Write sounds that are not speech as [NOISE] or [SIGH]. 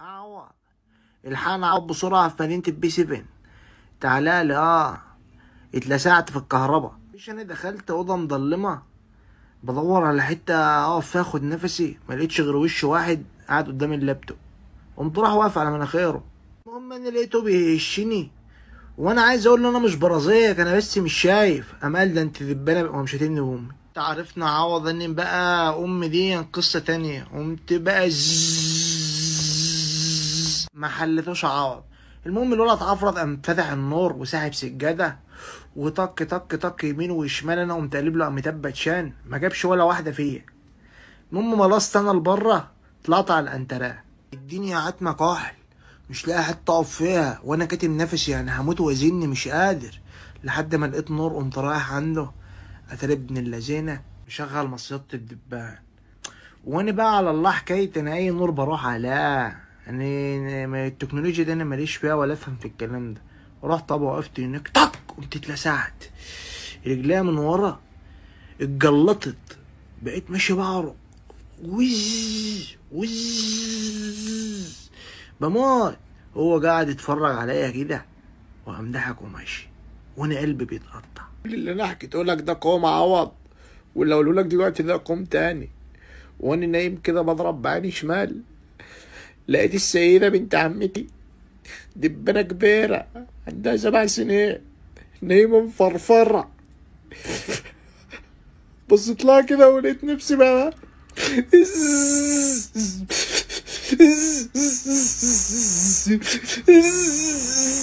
اعوض آه. الحان اعوض بسرعه في مدينه البي 7 تعالى لي اه اتلسعت في الكهرباء مش انا دخلت اوضه مظلمه بدور على حته اقف آه، فيها اخد نفسي ما لقيتش غير وش واحد قاعد قدام اللابتوب قمت راح واقف على مناخيره المهم انا لقيته بيهشني وانا عايز اقول له انا مش برازيك انا بس مش شايف امال ده انت ذبانه بقى مش هتبني بامي انت عرفنا عوض ان بقى ام دي قصه تانية قمت بقى زز ما حلتوش عوض المهم الولد اتعفرض قام فتح النور وسحب سجاده وطق طق طق يمين وشمال انا قمت قالب له قام شان ما جابش ولا واحده فيا المهم ملاصت انا لبره طلعت على الانتراه الدنيا عتمه كحل مش لاقي حته اقف فيها وانا كاتم نفسي يعني هموت وازن مش قادر لحد ما لقيت نور قمت رايح عنده اتاري ابن اللذينه مشغل مصيده الدبان وانا بقى على الله حكايه انا اي نور بروح علاه يعني التكنولوجيا دي انا ماليش فيها ولا افهم في الكلام ده رحت طب وقفت هناك طق قمت اتلسعت رجليها من ورا اتجلطت بقيت ماشي بعرق وز وز بموت هو قاعد يتفرج عليا كده وقام ضحك وماشي وانا قلبي بيتقطع اللي انا حكيته لك ده قوم عوض ولو لك دلوقتي ده قوم تاني وانا نايم كده بضرب بعيني شمال لقيت السيدة بنت عمتي دبانة كبيرة عندها سبع سنين نايمة مفرفرة بصيت لها كده ولقيت نفسي بقى [LAUGHS]